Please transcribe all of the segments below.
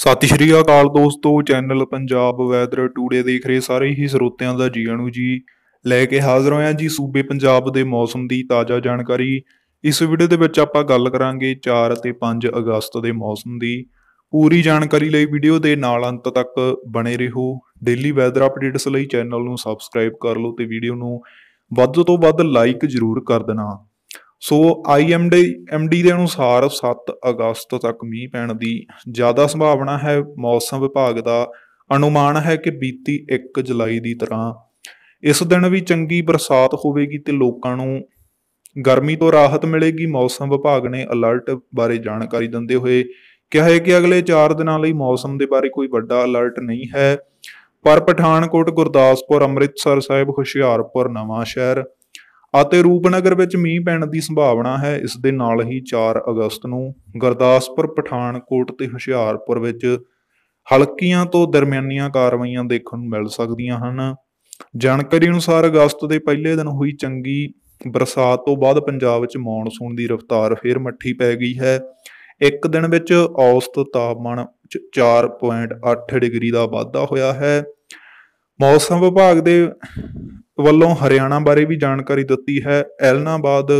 ਸਤਿ ਸ਼੍ਰੀ ਅਕਾਲ ਦੋਸਤੋ channel Punjab weather today ਦੇਖ ਰਹੇ ਸਾਰੇ ਹੀ ਸਰੋਤਿਆਂ ਦਾ ਜੀ ਆਣੂ ਜੀ ਲੈ ਕੇ ਹਾਜ਼ਰ ਹੋਇਆ ਜੀ ਸੂਬੇ ਪੰਜਾਬ ਦੇ ਮੌਸਮ ਦੀ ਤਾਜ਼ਾ ਜਾਣਕਾਰੀ ਇਸ ਵੀਡੀਓ ਦੇ ਵਿੱਚ ਆਪਾਂ ਗੱਲ ਕਰਾਂਗੇ 4 ਅਤੇ 5 ਅਗਸਤ ਦੇ ਮੌਸਮ ਦੀ ਪੂਰੀ ਜਾਣਕਾਰੀ ਲਈ ਵੀਡੀਓ ਦੇ ਨਾਲ ਅੰਤ ਤੱਕ ਬਣੇ ਰਹੋ ਡੇਲੀ ਵੈਦਰ ਅਪਡੇਟਸ ਲਈ ਚੈਨਲ ਨੂੰ ਸਬਸਕ੍ਰਾਈਬ ਕਰ ਲਓ ਤੇ ਵੀਡੀਓ ਨੂੰ ਵੱਧ ਤੋਂ ਵੱਧ ਲਾਈਕ ਜ਼ਰੂਰ ਕਰ ਦੇਣਾ ਸੋ ਆਈਐਮਡੀ ਐਮਡੀ ਦੇ ਅਨੁਸਾਰ 7 ਅਗਸਤ ਤੱਕ ਮੀਂਹ ਪੈਣ ਦੀ ਜ਼ਿਆਦਾ ਸੰਭਾਵਨਾ ਹੈ ਮੌਸਮ ਵਿਭਾਗ ਦਾ ਅਨੁਮਾਨ ਹੈ ਕਿ ਬੀਤੀ 1 ਜੁਲਾਈ ਦੀ ਤਰ੍ਹਾਂ ਇਸ ਦਿਨ ਵੀ ਚੰਗੀ ਬਰਸਾਤ ਹੋਵੇਗੀ ਤੇ ਲੋਕਾਂ ਨੂੰ ਗਰਮੀ ਤੋਂ ਰਾਹਤ ਮਿਲੇਗੀ ਮੌਸਮ ਵਿਭਾਗ ਨੇ ਅਲਰਟ ਬਾਰੇ ਜਾਣਕਾਰੀ ਦਿੰਦੇ ਹੋਏ ਕਿਹਾ ਹੈ ਕਿ ਅਗਲੇ 4 ਦਿਨਾਂ ਲਈ ਮੌਸਮ ਦੇ ਬਾਰੇ ਕੋਈ ਵੱਡਾ ਅਲਰਟ ਨਹੀਂ ਹੈ ਪਰ ਪਠਾਨਕੋਟ ਗੁਰਦਾਸਪੁਰ ਅੰਮ੍ਰਿਤਸਰ ਸਾਹਿਬ ਹੁਸ਼ਿਆਰਪੁਰ ਨਵਾਂ ਸ਼ਹਿਰ ਅਤੇ ਰੂਪਨਗਰ ਵਿੱਚ ਮੀਂਹ ਪੈਣ ਦੀ ਸੰਭਾਵਨਾ ਹੈ ਇਸ ਦੇ ਨਾਲ ਹੀ 4 ਅਗਸਤ ਨੂੰ ਗਰਦਾਸਪੁਰ ਪਠਾਨਕੋਟ ਤੇ ਹੁਸ਼ਿਆਰਪੁਰ ਵਿੱਚ ਹਲਕੀਆਂ ਤੋਂ ਦਰਮਿਆਨੀਆਂ ਕਾਰਵਾਈਆਂ ਦੇਖਣ ਨੂੰ ਮਿਲ ਸਕਦੀਆਂ ਹਨ ਜਾਣਕਾਰੀ ਅਨੁਸਾਰ ਅਗਸਤ ਦੇ ਪਹਿਲੇ ਦਿਨ ਹੋਈ ਚੰਗੀ ਬਰਸਾਤ ਤੋਂ ਬਾਅਦ ਪੰਜਾਬ ਵਿੱਚ ਮੌਨਸੂਨ ਦੀ ਰਫ਼ਤਾਰ ਫੇਰ ਮੱਠੀ ਪੈ ਗਈ ਹੈ ਇੱਕ ਦਿਨ ਵਿੱਚ ਔਸਤ ਤਾਪਮਾਨ 4.8 ਡਿਗਰੀ ਦਾ ਵਾਧਾ ਹੋਇਆ ਹੈ ਮੌਸਮ ਵਿਭਾਗ ਦੇ ਵੱਲੋਂ ਹਰਿਆਣਾ ਬਾਰੇ ਵੀ ਜਾਣਕਾਰੀ ਦਿੱਤੀ ਹੈ ਐਲਨਾਬਾਦ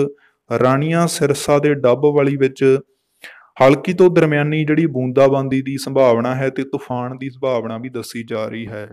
ਰਾਣੀਆਂ ਸਿਰਸਾ ਦੇ ਡੱਬ ਵਾਲੀ ਵਿੱਚ ਹਲਕੀ ਤੋਂ ਦਰਮਿਆਨੀ ਜਿਹੜੀ ਬੂੰਦਾਬਾਂਦੀ ਦੀ ਸੰਭਾਵਨਾ ਹੈ ਤੇ ਤੂਫਾਨ ਦੀ ਸੰਭਾਵਨਾ ਵੀ ਦੱਸੀ ਜਾ ਰਹੀ ਹੈ